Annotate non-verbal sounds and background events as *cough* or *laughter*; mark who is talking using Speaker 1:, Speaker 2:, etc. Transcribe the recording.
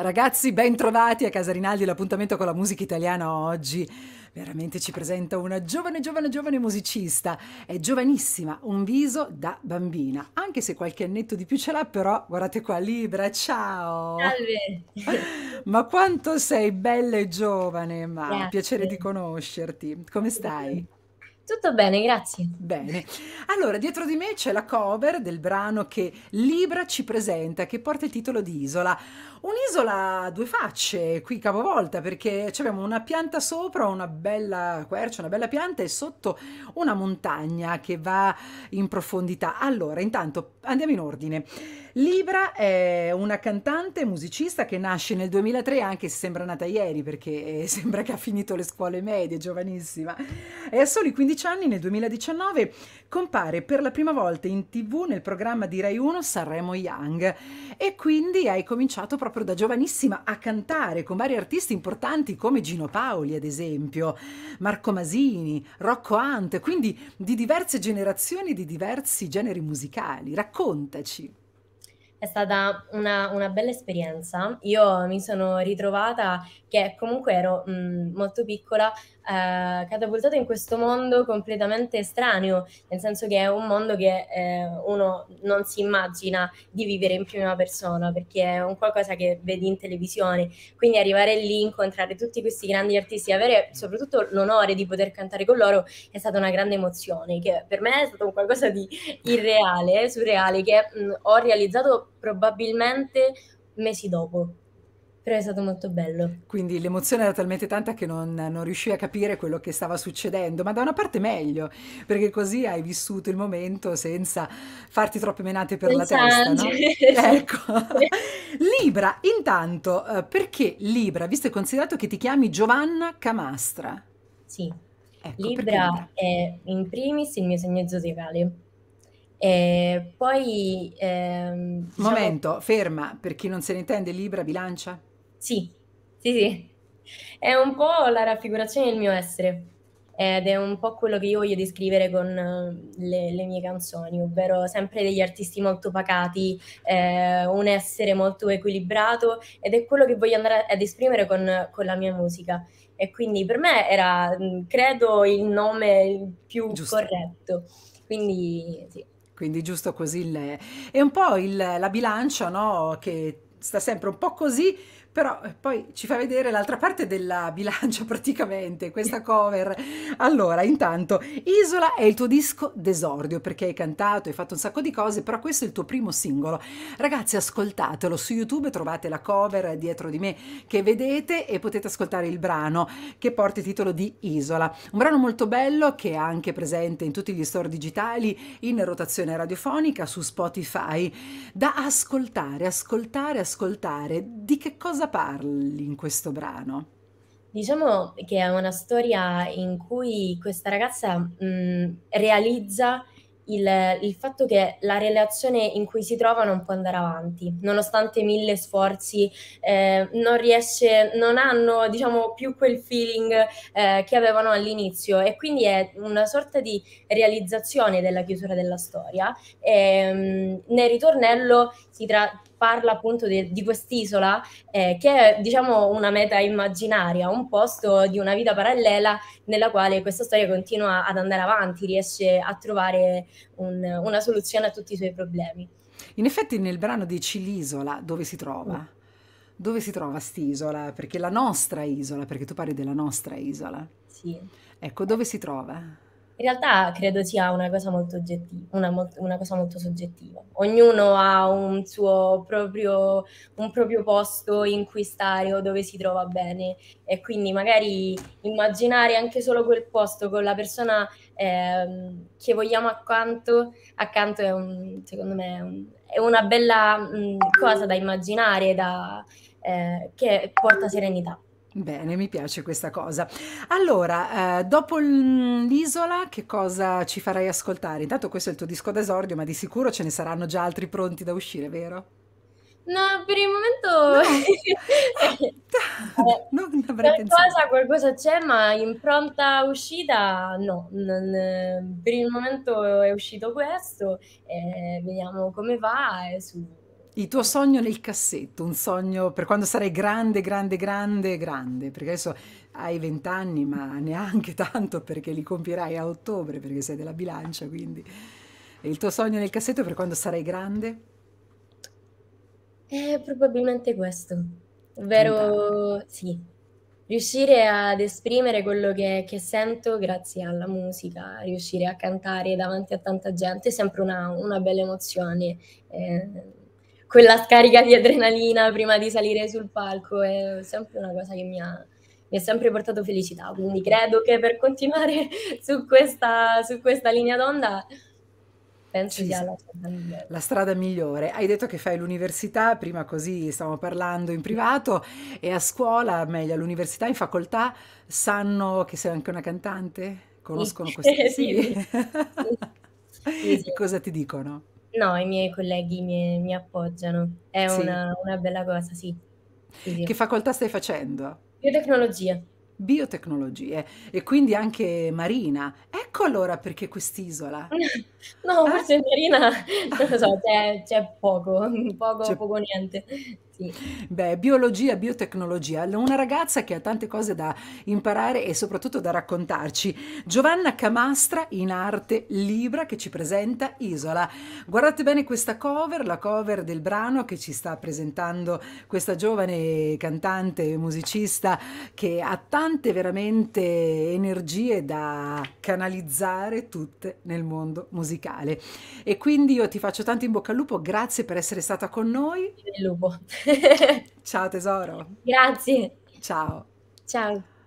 Speaker 1: Ragazzi, ben trovati a Rinaldi, l'appuntamento con la musica italiana oggi. Veramente ci presenta una giovane, giovane, giovane musicista. È giovanissima, un viso da bambina. Anche se qualche annetto di più ce l'ha, però guardate qua, Libra, ciao! Salve! *laughs* Ma quanto sei bella e giovane, ma Grazie. piacere di conoscerti. Come stai? Grazie. Tutto bene, grazie. Bene. Allora, dietro di me c'è la cover del brano che Libra ci presenta, che porta il titolo di Isola. Un'isola a due facce, qui capovolta, perché abbiamo una pianta sopra, una bella quercia, una bella pianta e sotto una montagna che va in profondità. Allora, intanto andiamo in ordine. Libra è una cantante musicista che nasce nel 2003, anche se sembra nata ieri, perché eh, *laughs* sembra che ha finito le scuole medie, giovanissima. E a soli 15 anni, nel 2019, compare per la prima volta in tv nel programma di Rai 1 Sanremo Young. E quindi hai cominciato proprio da giovanissima a cantare con vari artisti importanti come Gino Paoli, ad esempio, Marco Masini, Rocco Ant, quindi di diverse generazioni, di diversi generi musicali. Raccontaci.
Speaker 2: È stata una, una bella esperienza. Io mi sono ritrovata che comunque ero mh, molto piccola, eh, catapultata in questo mondo completamente estraneo, nel senso che è un mondo che eh, uno non si immagina di vivere in prima persona, perché è un qualcosa che vedi in televisione. Quindi arrivare lì, incontrare tutti questi grandi artisti, avere soprattutto l'onore di poter cantare con loro è stata una grande emozione, che per me è stato qualcosa di irreale, surreale, che mh, ho realizzato probabilmente mesi dopo. Però è stato molto bello. Quindi l'emozione era talmente tanta che non,
Speaker 1: non riuscivi a capire quello che stava succedendo, ma da una parte meglio, perché così hai vissuto il momento senza farti troppe menate per senza la testa. No? *laughs* *laughs* ecco. Libra, intanto, eh, perché Libra, visto e considerato che ti chiami Giovanna
Speaker 2: Camastra? Sì. Ecco, Libra, Libra è in primis il mio segno zodiacale e ehm, poi... Ehm, diciamo... Momento, ferma, per chi non se ne intende, Libra, bilancia? Sì, sì, sì. È un po' la raffigurazione del mio essere ed è un po' quello che io voglio descrivere con eh, le, le mie canzoni, ovvero sempre degli artisti molto pacati, eh, un essere molto equilibrato ed è quello che voglio andare ad esprimere con, con la mia musica. E quindi per me era, mm, credo, il nome più Giusto. corretto.
Speaker 1: Quindi sì quindi giusto così il, è un po' il, la bilancia no? che sta sempre un po' così però eh, poi ci fa vedere l'altra parte della *laughs* bilancia praticamente, questa cover. Allora, intanto, Isola è il tuo disco d'esordio perché hai cantato, hai fatto un sacco di cose, però questo è il tuo primo singolo. Ragazzi, ascoltatelo, su YouTube trovate la cover dietro di me che vedete e potete ascoltare il brano che porta il titolo di Isola. Un brano molto bello che è anche presente in tutti gli store digitali, in rotazione radiofonica, su Spotify, da ascoltare, ascoltare,
Speaker 2: ascoltare. Di che cosa
Speaker 1: parli in questo brano?
Speaker 2: Diciamo che è una storia in cui questa ragazza mh, mm, realizza il, il, fatto che la relazione in cui si trova non può andare avanti, nonostante mille sforzi, eh, non riesce, non hanno diciamo, più quel feeling eh, che avevano all'inizio e quindi è una sorta di realizzazione della chiusura della storia. E, ehm, mh, nel ritornello si, tra- parla appunto di, di quest'isola eh, che è diciamo una meta immaginaria, un posto di una vita parallela nella quale questa storia continua ad andare avanti, riesce a trovare un, una soluzione a tutti i suoi problemi.
Speaker 1: In effetti nel brano dici l'isola dove si trova? Mm. Dove si trova st'isola? Perché la nostra isola, perché tu parli della nostra isola. Sì. Ecco, dove si trova?
Speaker 2: In realtà credo sia una cosa molto, oggettiva, una, una cosa molto soggettiva. Ognuno ha un suo proprio, un proprio, posto in cui stare o dove si trova bene e quindi magari immaginare anche solo quel posto con la persona eh, che vogliamo accanto, accanto è un, secondo me è, un, è una bella mh, cosa da immaginare, da, eh, che porta serenità.
Speaker 1: Bene, mi piace questa cosa. Allora, eh, dopo l'isola, che cosa ci farai ascoltare? Intanto questo è il tuo disco d'esordio, ma di sicuro ce ne saranno già altri pronti da uscire, vero?
Speaker 2: No, per il momento... No. *laughs* Ah, eh, non avrei qualcosa, qualcosa c'è, ma in pronta uscita no. Non, per il momento è uscito questo, eh, vediamo come va e su
Speaker 1: il tuo sogno nel cassetto, un sogno per quando sarai grande, grande, grande, grande, perché adesso hai vent'anni, ma neanche tanto perché li compierai a ottobre, perché sei della bilancia, quindi il tuo sogno nel cassetto per quando sarai grande?
Speaker 2: È eh, probabilmente questo, ovvero sì, riuscire ad esprimere quello che, che, sento grazie alla musica, riuscire a cantare davanti a tanta gente è sempre una, una bella emozione. Eh,
Speaker 1: quella scarica di adrenalina
Speaker 2: prima di salire sul palco è sempre una cosa che mi ha, mi ha sempre portato felicità. Quindi credo che per continuare *laughs* su questa, su questa linea d'onda penso sia la strada migliore.
Speaker 1: La strada migliore. Hai detto che fai l'università, prima così stavamo parlando in privato, e a scuola, meglio all'università, in facoltà,
Speaker 2: sanno che sei anche una cantante?
Speaker 1: Conoscono sì. questo? *laughs* Sì. sì. sì. Cosa ti dicono?
Speaker 2: No, i miei colleghi mi mi appoggiano. È Sì. una una bella cosa, sì.
Speaker 1: Sì, Che facoltà stai facendo? Biotecnologia. Biotecnologie e quindi anche marina. Ecco allora perché quest'isola.
Speaker 2: *laughs* No, Eh? forse marina non lo so, c'è c'è poco, poco C'è poco niente.
Speaker 1: Beh, biologia, biotecnologia, una ragazza che ha tante cose da imparare e soprattutto da raccontarci. Giovanna Camastra in arte libra che ci presenta Isola. Guardate bene questa cover, la cover del brano che ci sta presentando questa giovane cantante musicista che ha tante veramente energie da canalizzare tutte nel mondo musicale. E quindi io ti faccio tanto in bocca al lupo, grazie per essere stata con noi. Il lupo. *laughs* Ciao tesoro.
Speaker 2: Grazie. Ciao. Ciao.